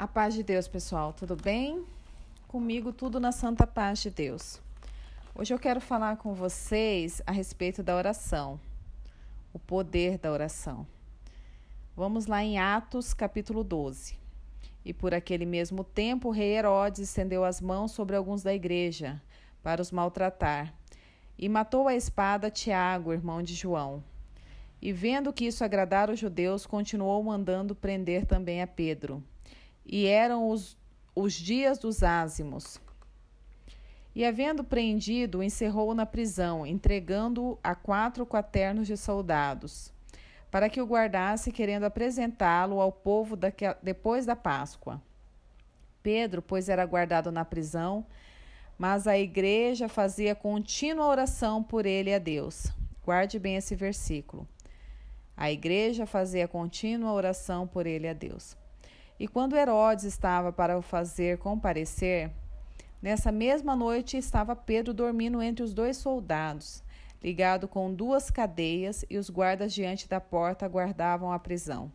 A paz de Deus, pessoal, tudo bem? Comigo, tudo na santa paz de Deus. Hoje eu quero falar com vocês a respeito da oração, o poder da oração. Vamos lá em Atos, capítulo 12. E por aquele mesmo tempo, o rei Herodes estendeu as mãos sobre alguns da igreja para os maltratar e matou a espada Tiago, irmão de João. E vendo que isso agradara os judeus, continuou mandando prender também a Pedro e eram os, os dias dos ázimos. E, havendo prendido, encerrou-o na prisão, entregando-o a quatro quaternos de soldados, para que o guardasse, querendo apresentá-lo ao povo depois da Páscoa. Pedro, pois, era guardado na prisão, mas a igreja fazia contínua oração por ele a Deus. Guarde bem esse versículo. A igreja fazia contínua oração por ele a Deus. E quando Herodes estava para o fazer comparecer, nessa mesma noite estava Pedro dormindo entre os dois soldados, ligado com duas cadeias, e os guardas diante da porta guardavam a prisão.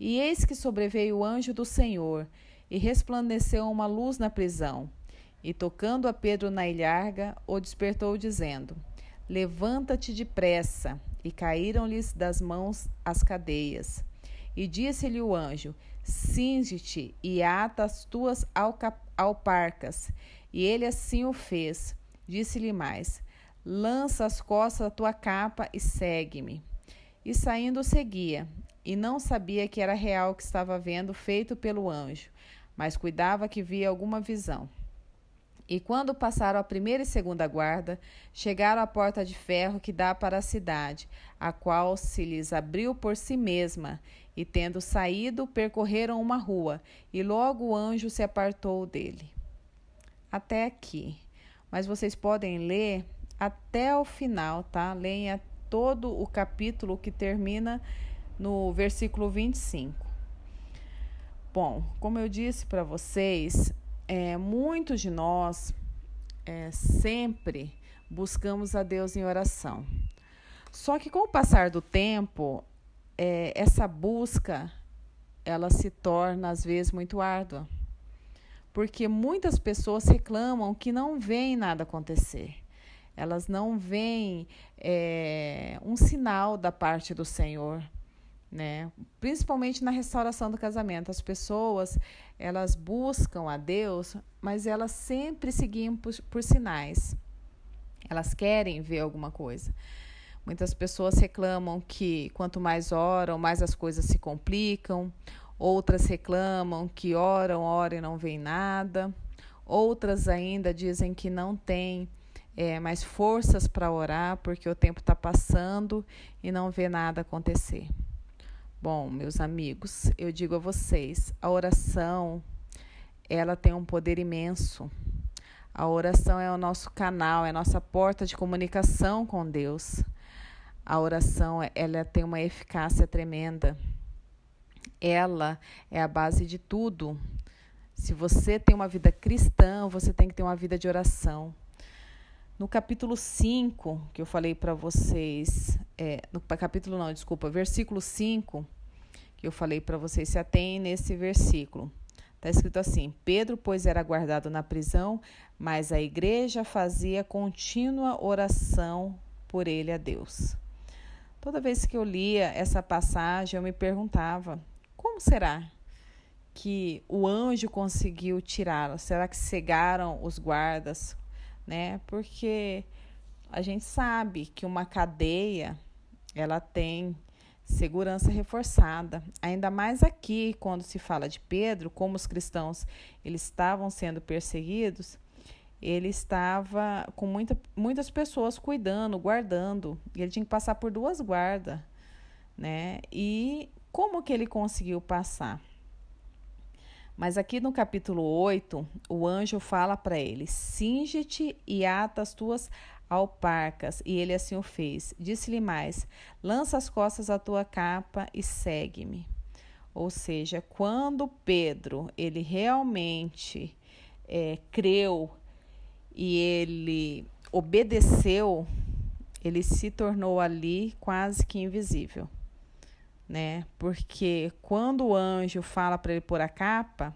E eis que sobreveio o anjo do Senhor, e resplandeceu uma luz na prisão. E tocando a Pedro na ilharga, o despertou, dizendo: Levanta-te depressa. E caíram-lhes das mãos as cadeias. E disse-lhe o anjo: Cinge-te e ata as tuas alparcas. E ele assim o fez. Disse-lhe mais: Lança as costas da tua capa e segue-me. E saindo, seguia. E não sabia que era real o que estava vendo, feito pelo anjo, mas cuidava que via alguma visão. E quando passaram a primeira e segunda guarda, chegaram à porta de ferro que dá para a cidade, a qual se lhes abriu por si mesma. E tendo saído, percorreram uma rua, e logo o anjo se apartou dele. Até aqui. Mas vocês podem ler até o final, tá? Leia todo o capítulo que termina no versículo 25. Bom, como eu disse para vocês, é, muitos de nós é, sempre buscamos a Deus em oração. Só que com o passar do tempo, é, essa busca ela se torna às vezes muito árdua, porque muitas pessoas reclamam que não veem nada acontecer. Elas não veem é, um sinal da parte do Senhor né? Principalmente na restauração do casamento, as pessoas elas buscam a Deus, mas elas sempre seguem por, por sinais. Elas querem ver alguma coisa. Muitas pessoas reclamam que quanto mais oram, mais as coisas se complicam. Outras reclamam que oram, oram e não vem nada. Outras ainda dizem que não tem é, mais forças para orar porque o tempo está passando e não vê nada acontecer. Bom, meus amigos, eu digo a vocês, a oração ela tem um poder imenso. A oração é o nosso canal, é a nossa porta de comunicação com Deus. A oração ela tem uma eficácia tremenda. Ela é a base de tudo. Se você tem uma vida cristã, você tem que ter uma vida de oração. No capítulo 5, que eu falei para vocês, é, no capítulo não, desculpa, versículo 5, que eu falei para vocês, se atém nesse versículo. Está escrito assim: Pedro, pois, era guardado na prisão, mas a igreja fazia contínua oração por ele a Deus. Toda vez que eu lia essa passagem, eu me perguntava: como será que o anjo conseguiu tirá-lo? Será que cegaram os guardas? né? Porque a gente sabe que uma cadeia ela tem segurança reforçada, ainda mais aqui quando se fala de Pedro, como os cristãos eles estavam sendo perseguidos, ele estava com muita, muitas pessoas cuidando, guardando, e ele tinha que passar por duas guardas, né? E como que ele conseguiu passar? Mas aqui no capítulo 8, o anjo fala para ele: Singe-te e ata as tuas alparcas. E ele assim o fez. Disse-lhe mais: Lança as costas à tua capa e segue-me. Ou seja, quando Pedro ele realmente é, creu e ele obedeceu, ele se tornou ali quase que invisível né? Porque quando o anjo fala para ele pôr a capa,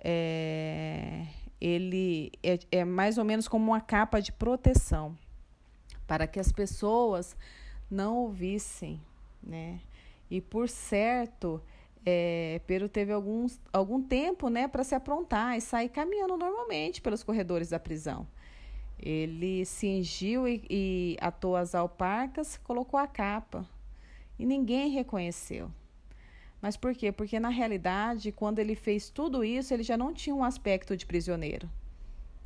é, ele é, é mais ou menos como uma capa de proteção para que as pessoas não ouvissem, né? E por certo, é, Pedro teve alguns, algum tempo né, para se aprontar e sair caminhando normalmente pelos corredores da prisão. Ele cingiu e, e atou as alparcas, colocou a capa, e ninguém reconheceu. Mas por quê? Porque na realidade, quando ele fez tudo isso, ele já não tinha um aspecto de prisioneiro.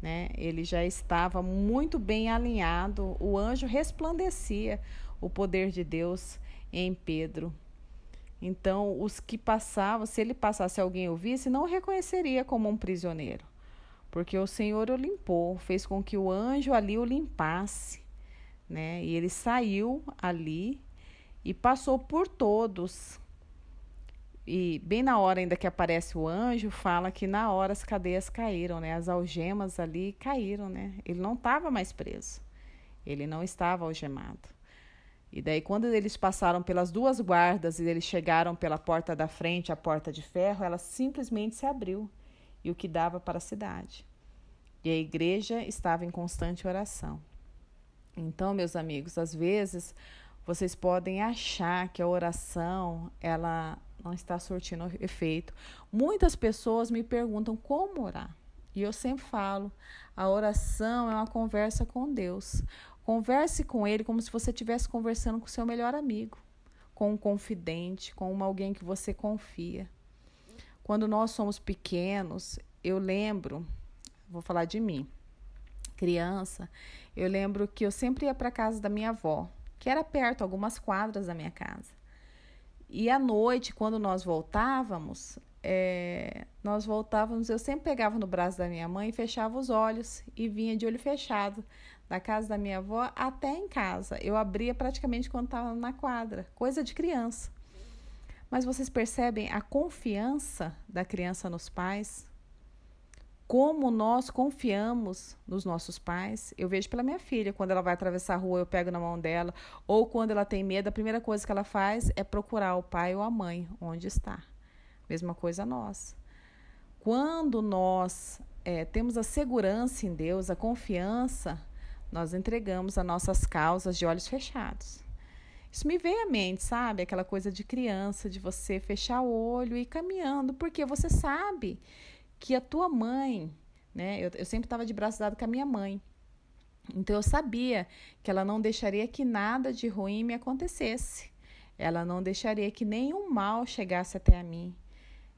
Né? Ele já estava muito bem alinhado, o anjo resplandecia o poder de Deus em Pedro. Então, os que passavam, se ele passasse alguém o visse, não o reconheceria como um prisioneiro, porque o Senhor o limpou, fez com que o anjo ali o limpasse, né? E ele saiu ali e passou por todos. E bem na hora ainda que aparece o anjo, fala que na hora as cadeias caíram, né? As algemas ali caíram, né? Ele não estava mais preso. Ele não estava algemado. E daí quando eles passaram pelas duas guardas e eles chegaram pela porta da frente, a porta de ferro, ela simplesmente se abriu e o que dava para a cidade. E a igreja estava em constante oração. Então, meus amigos, às vezes vocês podem achar que a oração ela não está surtindo efeito. Muitas pessoas me perguntam como orar. E eu sempre falo, a oração é uma conversa com Deus. Converse com ele como se você estivesse conversando com seu melhor amigo, com um confidente, com uma, alguém que você confia. Quando nós somos pequenos, eu lembro, vou falar de mim, criança, eu lembro que eu sempre ia para casa da minha avó, que era perto, algumas quadras da minha casa. E à noite, quando nós voltávamos, é, nós voltávamos, eu sempre pegava no braço da minha mãe, fechava os olhos e vinha de olho fechado da casa da minha avó até em casa. Eu abria praticamente quando estava na quadra, coisa de criança. Mas vocês percebem a confiança da criança nos pais, como nós confiamos nos nossos pais. Eu vejo pela minha filha, quando ela vai atravessar a rua, eu pego na mão dela, ou quando ela tem medo, a primeira coisa que ela faz é procurar o pai ou a mãe, onde está. Mesma coisa nós. Quando nós é, temos a segurança em Deus, a confiança, nós entregamos as nossas causas de olhos fechados. Isso me veio à mente, sabe? Aquela coisa de criança, de você fechar o olho e ir caminhando, porque você sabe que a tua mãe, né? Eu, eu sempre estava de braço dado com a minha mãe. Então eu sabia que ela não deixaria que nada de ruim me acontecesse. Ela não deixaria que nenhum mal chegasse até a mim.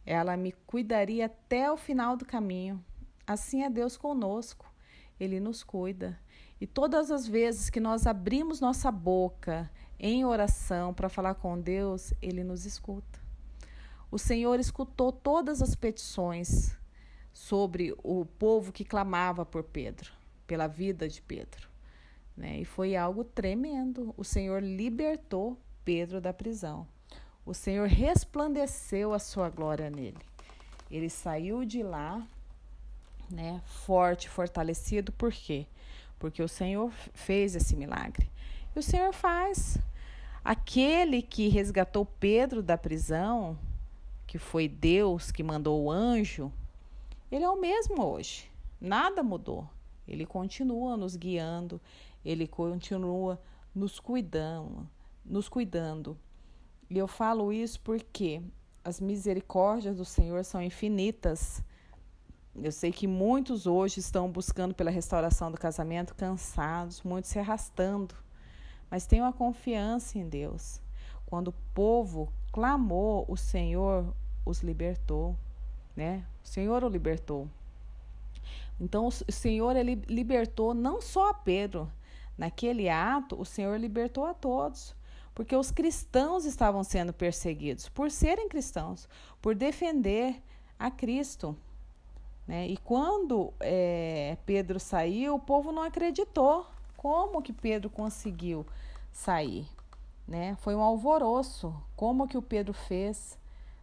Ela me cuidaria até o final do caminho. Assim é Deus conosco. Ele nos cuida. E todas as vezes que nós abrimos nossa boca em oração para falar com Deus, ele nos escuta. O Senhor escutou todas as petições sobre o povo que clamava por Pedro, pela vida de Pedro. Né? E foi algo tremendo. O Senhor libertou Pedro da prisão. O Senhor resplandeceu a sua glória nele. Ele saiu de lá, né, forte, fortalecido, por quê? Porque o Senhor fez esse milagre. E o Senhor faz. Aquele que resgatou Pedro da prisão, que foi Deus que mandou o anjo, ele é o mesmo hoje. Nada mudou. Ele continua nos guiando, ele continua nos cuidando, nos cuidando. E eu falo isso porque as misericórdias do Senhor são infinitas. Eu sei que muitos hoje estão buscando pela restauração do casamento, cansados, muitos se arrastando. Mas tenham a confiança em Deus. Quando o povo clamou, o Senhor os libertou né? O Senhor o libertou. Então o Senhor ele libertou não só a Pedro. Naquele ato, o Senhor libertou a todos, porque os cristãos estavam sendo perseguidos por serem cristãos, por defender a Cristo. Né? E quando é, Pedro saiu, o povo não acreditou. Como que Pedro conseguiu sair? Né? Foi um alvoroço. Como que o Pedro fez?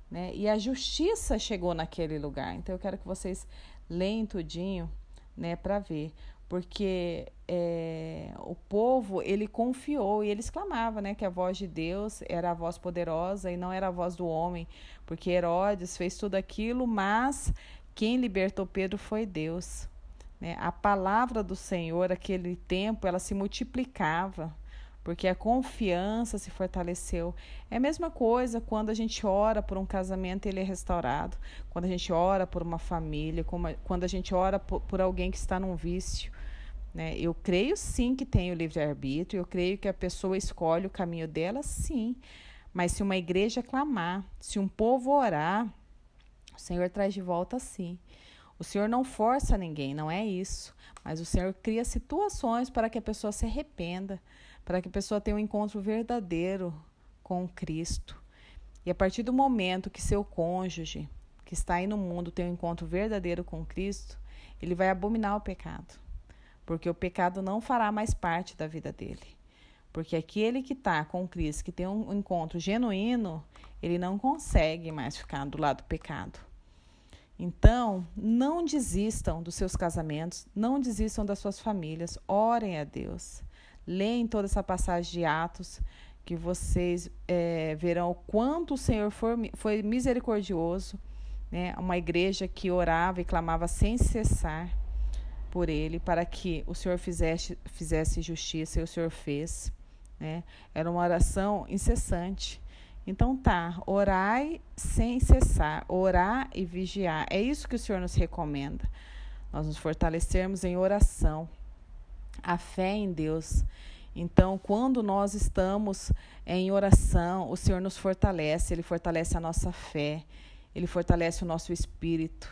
Né? E a justiça chegou naquele lugar. Então eu quero que vocês leem tudinho, né, para ver, porque é, o povo ele confiou e ele exclamava, né, que a voz de Deus era a voz poderosa e não era a voz do homem, porque Herodes fez tudo aquilo, mas quem libertou Pedro foi Deus. Né? A palavra do Senhor, naquele tempo, ela se multiplicava porque a confiança se fortaleceu. É a mesma coisa quando a gente ora por um casamento e ele é restaurado, quando a gente ora por uma família, quando a gente ora por, alguém que está num vício. Né? Eu creio sim que tem o livre-arbítrio, eu creio que a pessoa escolhe o caminho dela, sim. Mas se uma igreja clamar, se um povo orar, o Senhor traz de volta sim. O Senhor não força ninguém, não é isso. Mas o Senhor cria situações para que a pessoa se arrependa para que a pessoa tenha um encontro verdadeiro com Cristo. E a partir do momento que seu cônjuge, que está aí no mundo, tem um encontro verdadeiro com Cristo, ele vai abominar o pecado, porque o pecado não fará mais parte da vida dele. Porque aquele que está com Cristo, que tem um encontro genuíno, ele não consegue mais ficar do lado do pecado. Então, não desistam dos seus casamentos, não desistam das suas famílias, orem a Deus. Leem toda essa passagem de Atos, que vocês é, verão o quanto o Senhor foi, foi misericordioso. Né? Uma igreja que orava e clamava sem cessar por ele, para que o Senhor fizesse, fizesse justiça, e o Senhor fez. Né? Era uma oração incessante. Então tá, orai sem cessar, orar e vigiar. É isso que o Senhor nos recomenda. Nós nos fortalecermos em oração, a fé em Deus. Então, quando nós estamos é, em oração, o Senhor nos fortalece, Ele fortalece a nossa fé, Ele fortalece o nosso espírito,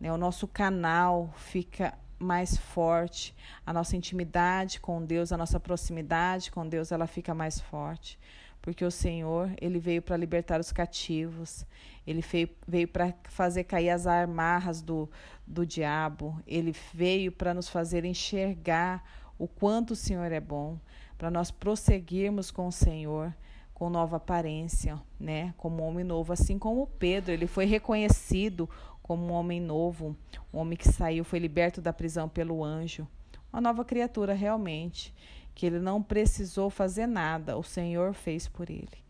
né? o nosso canal fica mais forte, a nossa intimidade com Deus, a nossa proximidade com Deus, ela fica mais forte porque o Senhor, ele veio para libertar os cativos, ele veio, veio para fazer cair as amarras do, do diabo, ele veio para nos fazer enxergar o quanto o Senhor é bom, para nós prosseguirmos com o Senhor com nova aparência, né? Como um homem novo, assim como Pedro, ele foi reconhecido como um homem novo, um homem que saiu, foi liberto da prisão pelo anjo, uma nova criatura realmente que ele não precisou fazer nada, o Senhor fez por ele.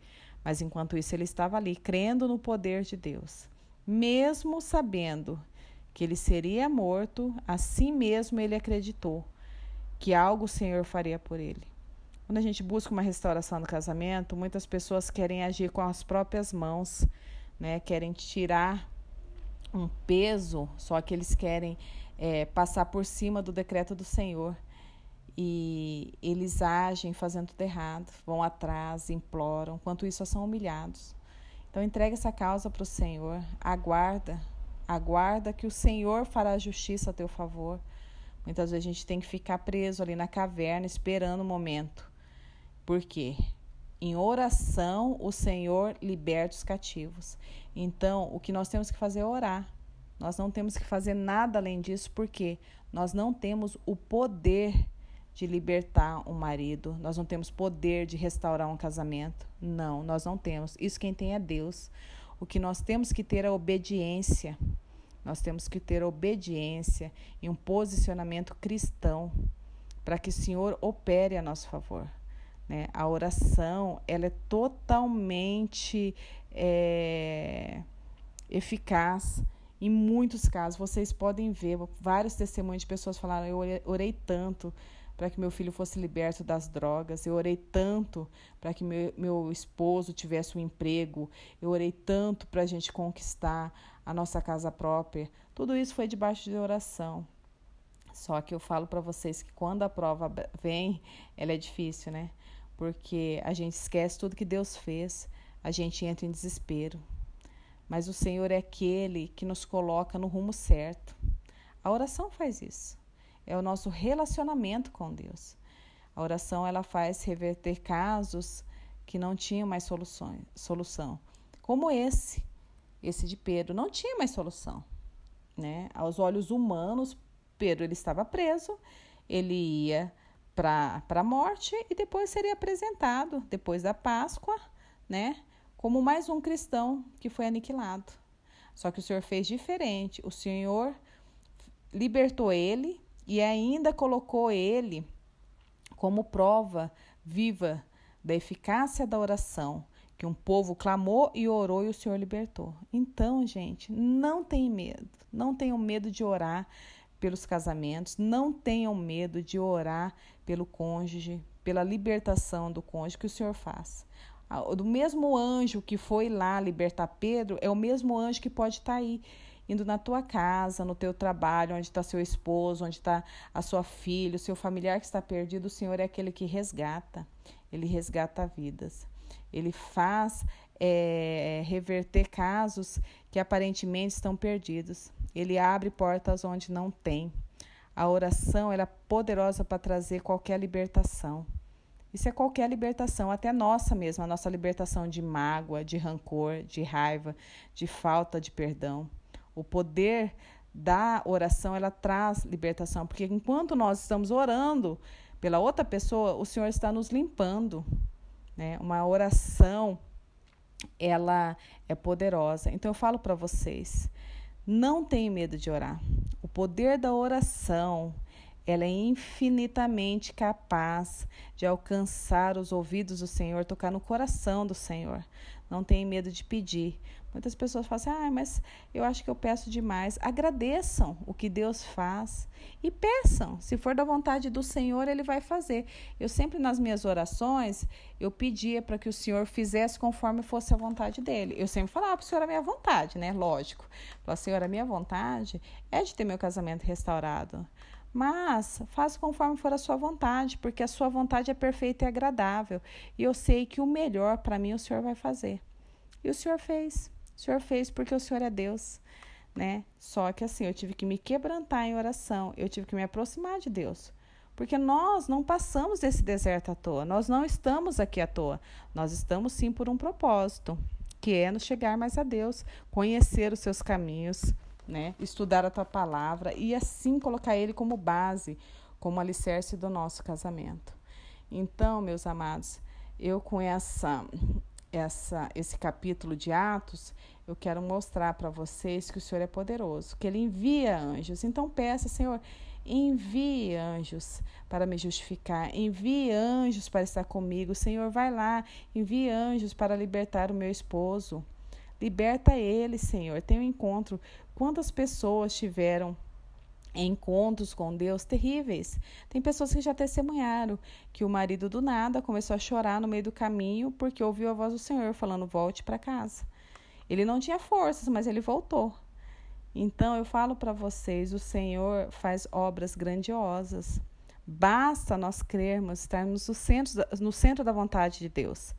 Mas enquanto isso, ele estava ali, crendo no poder de Deus. Mesmo sabendo que ele seria morto, assim mesmo ele acreditou que algo o Senhor faria por ele. Quando a gente busca uma restauração do casamento, muitas pessoas querem agir com as próprias mãos, né? querem tirar um peso, só que eles querem é, passar por cima do decreto do Senhor e eles agem fazendo tudo errado, vão atrás, imploram, quanto isso são humilhados. Então entrega essa causa para o Senhor, aguarda, aguarda que o Senhor fará justiça a teu favor. Muitas vezes a gente tem que ficar preso ali na caverna esperando o momento. Por quê? Em oração o Senhor liberta os cativos. Então, o que nós temos que fazer é orar. Nós não temos que fazer nada além disso, porque nós não temos o poder de libertar um marido, nós não temos poder de restaurar um casamento. Não, nós não temos. Isso quem tem é Deus. O que nós temos que ter é obediência. Nós temos que ter obediência e um posicionamento cristão para que o Senhor opere a nosso favor. Né? A oração ela é totalmente é, eficaz. Em muitos casos, vocês podem ver vários testemunhos de pessoas falaram: Eu orei tanto, para que meu filho fosse liberto das drogas. Eu orei tanto para que meu, meu esposo tivesse um emprego. Eu orei tanto para a gente conquistar a nossa casa própria. Tudo isso foi debaixo de oração. Só que eu falo para vocês que quando a prova vem, ela é difícil, né? Porque a gente esquece tudo que Deus fez, a gente entra em desespero. Mas o Senhor é aquele que nos coloca no rumo certo. A oração faz isso é o nosso relacionamento com Deus. A oração ela faz reverter casos que não tinham mais soluções, solução, como esse, esse de Pedro, não tinha mais solução, né? Aos olhos humanos, Pedro ele estava preso, ele ia para a morte e depois seria apresentado depois da Páscoa, né? Como mais um cristão que foi aniquilado. Só que o Senhor fez diferente. O Senhor libertou ele e ainda colocou ele como prova viva da eficácia da oração, que um povo clamou e orou e o Senhor libertou. Então, gente, não tenham medo, não tenham medo de orar pelos casamentos, não tenham medo de orar pelo cônjuge, pela libertação do cônjuge que o Senhor faz. Ah, do mesmo anjo que foi lá libertar Pedro, é o mesmo anjo que pode estar tá aí indo na tua casa, no teu trabalho, onde está seu esposo, onde está a sua filha, o seu familiar que está perdido, o Senhor é aquele que resgata. Ele resgata vidas. Ele faz é, reverter casos que aparentemente estão perdidos. Ele abre portas onde não tem. A oração ela é poderosa para trazer qualquer libertação. Isso é qualquer libertação, até nossa mesma, a nossa libertação de mágoa, de rancor, de raiva, de falta de perdão. O poder da oração, ela traz libertação, porque enquanto nós estamos orando pela outra pessoa, o Senhor está nos limpando, né? Uma oração ela é poderosa. Então eu falo para vocês, não tenham medo de orar. O poder da oração ela é infinitamente capaz de alcançar os ouvidos do Senhor, tocar no coração do Senhor. Não tem medo de pedir. Muitas pessoas falam assim: ah, mas eu acho que eu peço demais. Agradeçam o que Deus faz e peçam. Se for da vontade do Senhor, Ele vai fazer. Eu sempre nas minhas orações, eu pedia para que o Senhor fizesse conforme fosse a vontade dele. Eu sempre falava ah, para o Senhor é a minha vontade, né? Lógico. Falava, Senhor, a minha vontade é de ter meu casamento restaurado. Mas faça conforme for a sua vontade, porque a sua vontade é perfeita e agradável. E eu sei que o melhor para mim o Senhor vai fazer. E o Senhor fez. O Senhor fez porque o Senhor é Deus, né? Só que assim, eu tive que me quebrantar em oração, eu tive que me aproximar de Deus. Porque nós não passamos esse deserto à toa, nós não estamos aqui à toa. Nós estamos sim por um propósito, que é nos chegar mais a Deus, conhecer os seus caminhos, né? Estudar a tua palavra e assim colocar ele como base, como alicerce do nosso casamento. Então, meus amados, eu com essa essa esse capítulo de Atos, eu quero mostrar para vocês que o Senhor é poderoso, que ele envia anjos. Então peça, Senhor, envie anjos para me justificar, envie anjos para estar comigo. Senhor, vai lá, envie anjos para libertar o meu esposo Liberta eles, Senhor. Tem um encontro. Quantas pessoas tiveram encontros com Deus terríveis. Tem pessoas que já testemunharam que o marido do nada começou a chorar no meio do caminho porque ouviu a voz do Senhor falando: "Volte para casa". Ele não tinha forças, mas ele voltou. Então eu falo para vocês, o Senhor faz obras grandiosas. Basta nós crermos, estarmos no centro, no centro da vontade de Deus.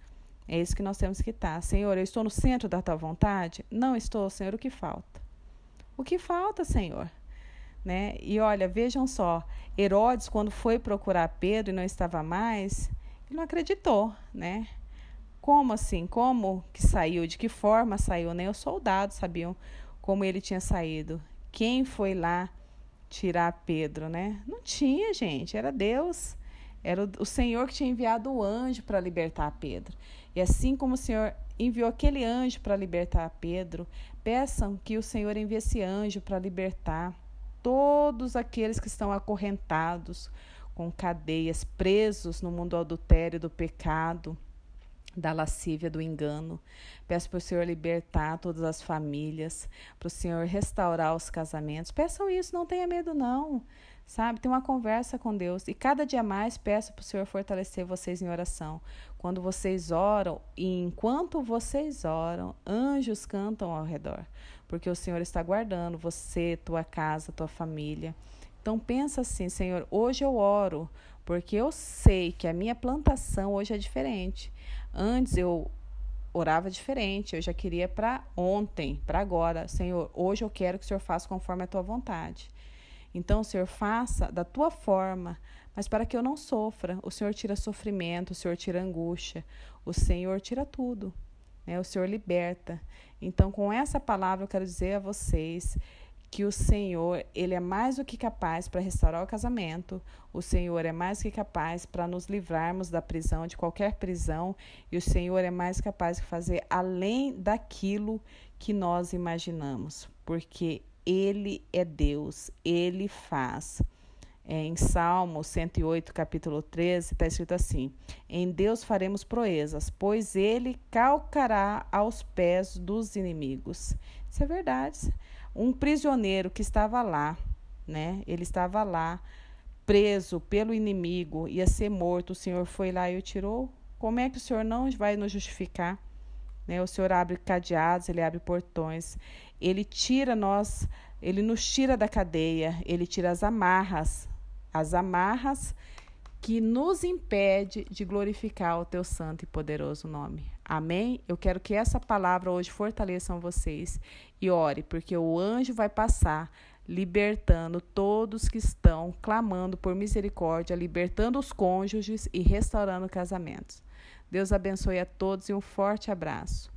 É isso que nós temos que estar. Senhor, eu estou no centro da tua vontade? Não estou, Senhor, o que falta? O que falta, Senhor? Né? E olha, vejam só, Herodes, quando foi procurar Pedro e não estava mais, ele não acreditou, né? Como assim? Como que saiu? De que forma saiu? Nem os soldados sabiam como ele tinha saído. Quem foi lá tirar Pedro, né? Não tinha, gente, era Deus. Era o Senhor que tinha enviado o anjo para libertar Pedro. E assim como o Senhor enviou aquele anjo para libertar Pedro, peçam que o Senhor envie esse anjo para libertar todos aqueles que estão acorrentados com cadeias, presos no mundo do adultério, do pecado, da lascívia, do engano. Peço para o Senhor libertar todas as famílias, para o Senhor restaurar os casamentos. Peçam isso, não tenha medo, não sabe? Tem uma conversa com Deus. E cada dia mais peço para o Senhor fortalecer vocês em oração. Quando vocês oram, e enquanto vocês oram, anjos cantam ao redor, porque o Senhor está guardando você, tua casa, tua família. Então pensa assim, Senhor, hoje eu oro, porque eu sei que a minha plantação hoje é diferente. Antes eu orava diferente, eu já queria para ontem, para agora. Senhor, hoje eu quero que o Senhor faça conforme a tua vontade. Então, Senhor, faça da tua forma, mas para que eu não sofra. O Senhor tira sofrimento, o Senhor tira angústia, o Senhor tira tudo. Né? O Senhor liberta. Então, com essa palavra, eu quero dizer a vocês que o Senhor, ele é mais do que capaz para restaurar o casamento. O Senhor é mais do que capaz para nos livrarmos da prisão, de qualquer prisão, e o Senhor é mais capaz de fazer além daquilo que nós imaginamos, porque ele é Deus, Ele faz. É, em Salmo 108, capítulo 13, está escrito assim: Em Deus faremos proezas, pois Ele calcará aos pés dos inimigos. Isso é verdade. Um prisioneiro que estava lá, né? Ele estava lá, preso pelo inimigo, ia ser morto. O Senhor foi lá e o tirou. Como é que o Senhor não vai nos justificar? Né? O Senhor abre cadeados, ele abre portões ele tira nós, ele nos tira da cadeia, ele tira as amarras, as amarras que nos impede de glorificar o teu santo e poderoso nome. Amém? Eu quero que essa palavra hoje fortaleça vocês e ore, porque o anjo vai passar libertando todos que estão clamando por misericórdia, libertando os cônjuges e restaurando casamentos. Deus abençoe a todos e um forte abraço.